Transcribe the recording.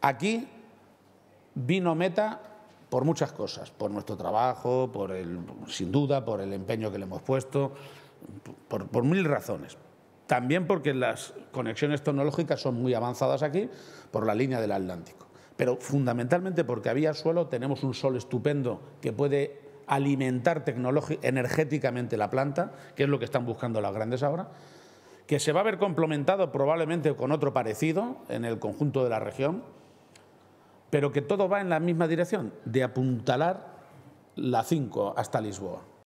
Aquí vino Meta por muchas cosas, por nuestro trabajo, por el, sin duda, por el empeño que le hemos puesto, por, por mil razones. También porque las conexiones tecnológicas son muy avanzadas aquí por la línea del Atlántico. Pero fundamentalmente porque había suelo, tenemos un sol estupendo que puede alimentar energéticamente la planta, que es lo que están buscando las grandes ahora, que se va a ver complementado probablemente con otro parecido en el conjunto de la región, pero que todo va en la misma dirección, de apuntalar la 5 hasta Lisboa.